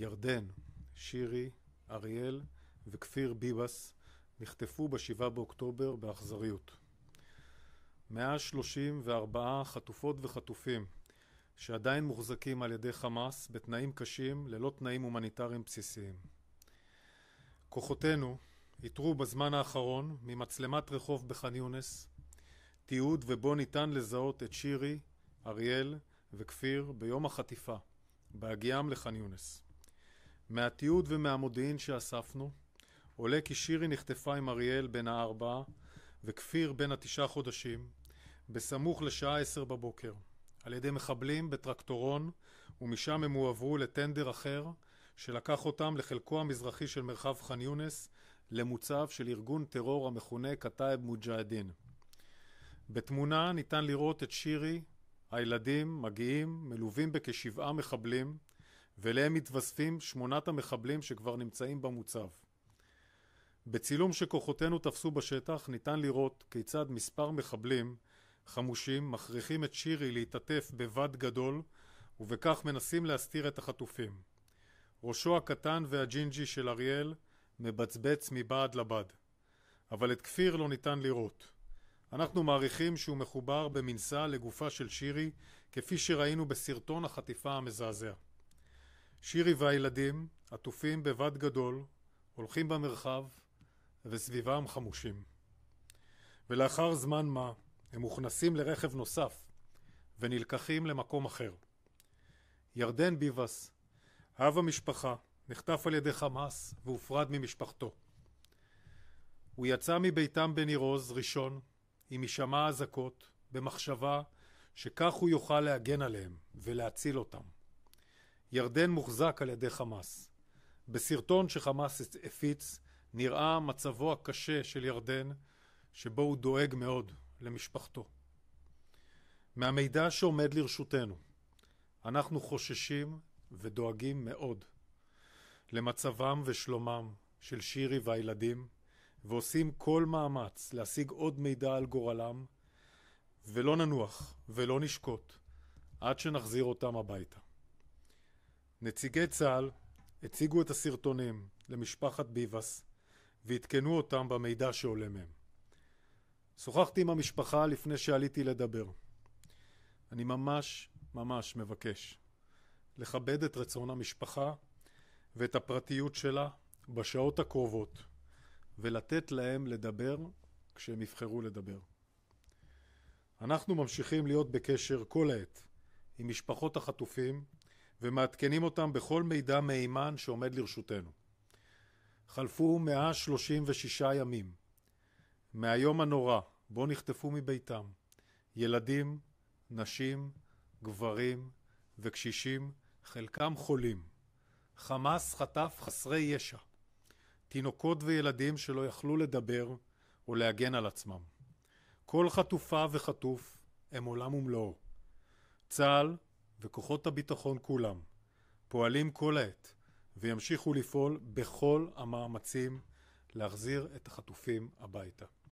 ירדן, שירי, אריאל וכפיר ביבס נחטפו ב-7 באוקטובר באכזריות. 134 חטופות וחטופים שעדיין מוחזקים על ידי חמאס בתנאים קשים ללא תנאים הומניטריים בסיסיים. כוחותינו איתרו בזמן האחרון ממצלמת רחוב בח'אן יונס תיעוד ובו ניתן לזהות את שירי, אריאל וכפיר ביום החטיפה בהגיעם לח'אן יונס. מהתיעוד ומהמודיעין שאספנו עולה כי שירי נחטפה עם אריאל בן הארבע וכפיר בן התשעה חודשים בסמוך לשעה עשר בבוקר על ידי מחבלים בטרקטורון ומשם הם הועברו לטנדר אחר שלקח אותם לחלקו המזרחי של מרחב ח'אן יונס למוצב של ארגון טרור המכונה כתאב מוג'הדין. בתמונה ניתן לראות את שירי, הילדים מגיעים, מלווים בכשבעה מחבלים ואליהם מתווספים שמונת המחבלים שכבר נמצאים במוצב. בצילום שכוחותינו תפסו בשטח ניתן לראות כיצד מספר מחבלים חמושים מכריחים את שירי להתעטף בבד גדול ובכך מנסים להסתיר את החטופים. ראשו הקטן והג'ינג'י של אריאל מבצבץ מבעד לבד. אבל את כפיר לא ניתן לראות. אנחנו מעריכים שהוא מחובר במנסה לגופה של שירי כפי שראינו בסרטון החטיפה המזעזע. שירי והילדים, עטופים בבד גדול, הולכים במרחב וסביבם חמושים. ולאחר זמן מה הם מוכנסים לרכב נוסף ונלקחים למקום אחר. ירדן ביבס, אב המשפחה, נחטף על ידי חמאס והופרד ממשפחתו. הוא יצא מביתם בניר עוז ראשון עם הישמע אזעקות במחשבה שכך הוא יוכל להגן עליהם ולהציל אותם. ירדן מוחזק על ידי חמאס. בסרטון שחמאס הפיץ נראה מצבו הקשה של ירדן, שבו הוא דואג מאוד למשפחתו. מהמידע שעומד לרשותנו, אנחנו חוששים ודואגים מאוד למצבם ושלומם של שירי והילדים, ועושים כל מאמץ להשיג עוד מידע על גורלם, ולא ננוח ולא נשקוט עד שנחזיר אותם הביתה. נציגי צה"ל הציגו את הסרטונים למשפחת ביבס ועדכנו אותם במידע שעולה מהם. שוחחתי עם המשפחה לפני שעליתי לדבר. אני ממש ממש מבקש לכבד את רצון המשפחה ואת הפרטיות שלה בשעות הקרובות ולתת להם לדבר כשהם יבחרו לדבר. אנחנו ממשיכים להיות בקשר כל העת עם משפחות החטופים ומעדכנים אותם בכל מידע מהימן שעומד לרשותנו. חלפו 136 ימים מהיום הנורא בו נחטפו מביתם ילדים, נשים, גברים וקשישים, חלקם חולים. חמאס חטף חסרי ישע, תינוקות וילדים שלא יכלו לדבר או להגן על עצמם. כל חטופה וחטוף הם עולם ומלואו. צה"ל וכוחות הביטחון כולם פועלים כל העת וימשיכו לפעול בכל המאמצים להחזיר את החטופים הביתה.